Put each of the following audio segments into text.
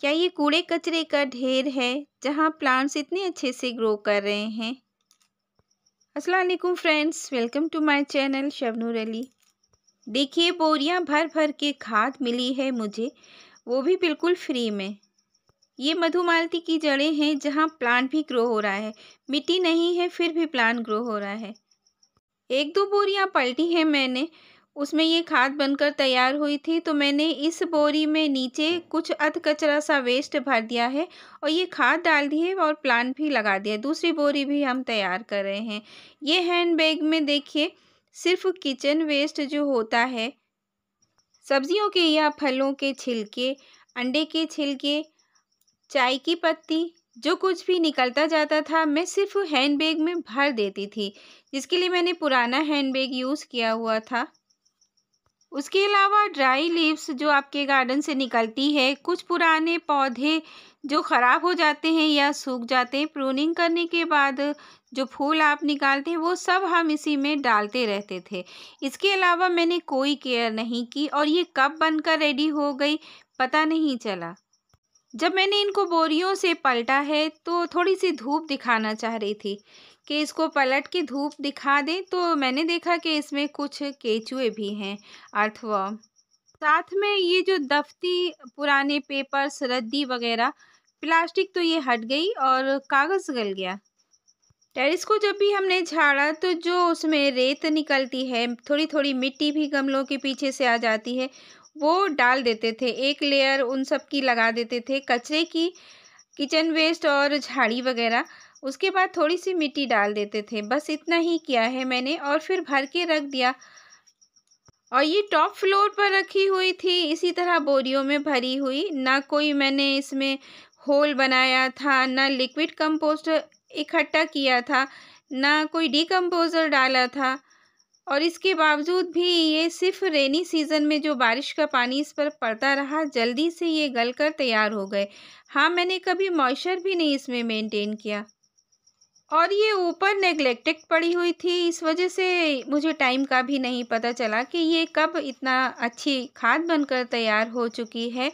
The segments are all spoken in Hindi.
क्या ये कूड़े कचरे का ढेर है जहाँ प्लांट्स इतने अच्छे से ग्रो कर रहे हैं असलम friends welcome to my channel Shabnoor Ali देखिए बोरियाँ भर भर के खाद मिली है मुझे वो भी बिल्कुल फ्री में ये मधुमालती की जड़ें हैं जहाँ प्लांट भी ग्रो हो रहा है मिट्टी नहीं है फिर भी प्लांट ग्रो हो रहा है एक दो बोरियाँ पलटी हैं मैंने उसमें ये खाद बनकर तैयार हुई थी तो मैंने इस बोरी में नीचे कुछ अध कचरा सा वेस्ट भर दिया है और ये खाद डाल दिए और प्लांट भी लगा दिया दूसरी बोरी भी हम तैयार कर रहे हैं ये हैंड बैग में देखिए सिर्फ किचन वेस्ट जो होता है सब्जियों के या फलों के छिलके अंडे के छिलके चाय की पत्ती जो कुछ भी निकलता जाता था मैं सिर्फ हैंड बैग में भर देती थी जिसके लिए मैंने पुराना हैंड बैग यूज़ किया हुआ था उसके अलावा ड्राई लीव्स जो आपके गार्डन से निकलती है कुछ पुराने पौधे जो ख़राब हो जाते हैं या सूख जाते हैं प्रूनिंग करने के बाद जो फूल आप निकालते हैं वो सब हम इसी में डालते रहते थे इसके अलावा मैंने कोई केयर नहीं की और ये कब बनकर रेडी हो गई पता नहीं चला जब मैंने इनको बोरियों से पलटा है तो थोड़ी सी धूप दिखाना चाह रही थी कि इसको पलट के धूप दिखा दें तो मैंने देखा कि इसमें कुछ केचुए भी हैं अर्थवा साथ में ये जो दफ्ती पुराने पेपर्स रद्दी वगैरह प्लास्टिक तो ये हट गई और कागज़ गल गया टेरिस को जब भी हमने झाड़ा तो जो उसमें रेत निकलती है थोड़ी थोड़ी मिट्टी भी गमलों के पीछे से आ जाती है वो डाल देते थे एक लेयर उन सब की लगा देते थे कचरे की किचन वेस्ट और झाड़ी वगैरह उसके बाद थोड़ी सी मिट्टी डाल देते थे बस इतना ही किया है मैंने और फिर भर के रख दिया और ये टॉप फ्लोर पर रखी हुई थी इसी तरह बोरियों में भरी हुई ना कोई मैंने इसमें होल बनाया था ना लिक्विड कंपोस्ट इकट्ठा किया था ना कोई डिकम्पोज़र डाला था और इसके बावजूद भी ये सिर्फ रेनी सीज़न में जो बारिश का पानी इस पर पड़ता रहा जल्दी से ये गल कर तैयार हो गए हाँ मैंने कभी मॉइस्चर भी नहीं इसमें मेंटेन किया और ये ऊपर नेग्लेक्टेड पड़ी हुई थी इस वजह से मुझे टाइम का भी नहीं पता चला कि ये कब इतना अच्छी खाद बनकर तैयार हो चुकी है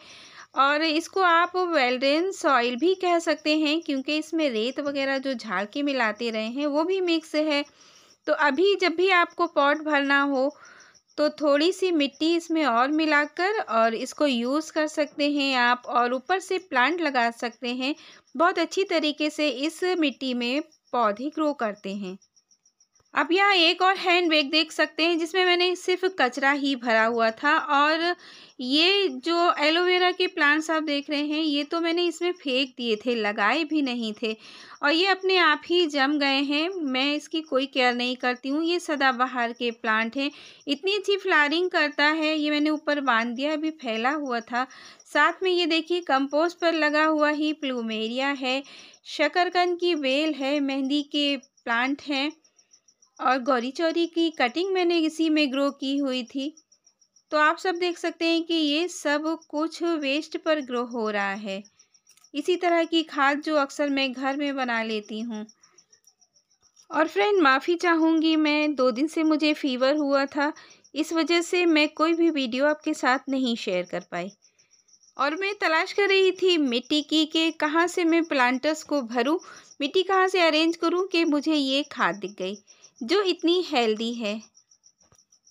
और इसको आप वेल्ड्रेन सॉइल भी कह सकते हैं क्योंकि इसमें रेत वगैरह जो झाड़ के मिलाते रहे हैं वो भी मिक्स है तो अभी जब भी आपको पॉट भरना हो तो थोड़ी सी मिट्टी इसमें और मिलाकर और इसको यूज़ कर सकते हैं आप और ऊपर से प्लांट लगा सकते हैं बहुत अच्छी तरीके से इस मिट्टी में पौधे ग्रो करते हैं अब यहाँ एक और हैंड बैग देख सकते हैं जिसमें मैंने सिर्फ कचरा ही भरा हुआ था और ये जो एलोवेरा के प्लांट्स आप देख रहे हैं ये तो मैंने इसमें फेंक दिए थे लगाए भी नहीं थे और ये अपने आप ही जम गए हैं मैं इसकी कोई केयर नहीं करती हूँ ये सदाबहार के प्लांट हैं इतनी अच्छी फ्लारिंग करता है ये मैंने ऊपर बांध दिया अभी फैला हुआ था साथ में ये देखिए कंपोस्ट पर लगा हुआ ही प्लूमेरिया है शकरकंद की बेल है मेहंदी के प्लांट हैं और गौरी चौरी की कटिंग मैंने इसी में ग्रो की हुई थी तो आप सब देख सकते हैं कि ये सब कुछ वेस्ट पर ग्रो हो रहा है इसी तरह की खाद जो अक्सर मैं घर में बना लेती हूँ और फ्रेंड माफ़ी चाहूँगी मैं दो दिन से मुझे फ़ीवर हुआ था इस वजह से मैं कोई भी वीडियो आपके साथ नहीं शेयर कर पाई और मैं तलाश कर रही थी मिट्टी की कि कहाँ से मैं प्लांटर्स को भरूँ मिट्टी कहाँ से अरेंज करूँ कि मुझे ये खाद दिख गई जो इतनी हेल्दी है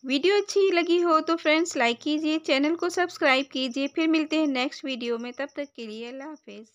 वीडियो अच्छी लगी हो तो फ्रेंड्स लाइक कीजिए चैनल को सब्सक्राइब कीजिए फिर मिलते हैं नेक्स्ट वीडियो में तब तक के लिए अल्लाह हाफिज़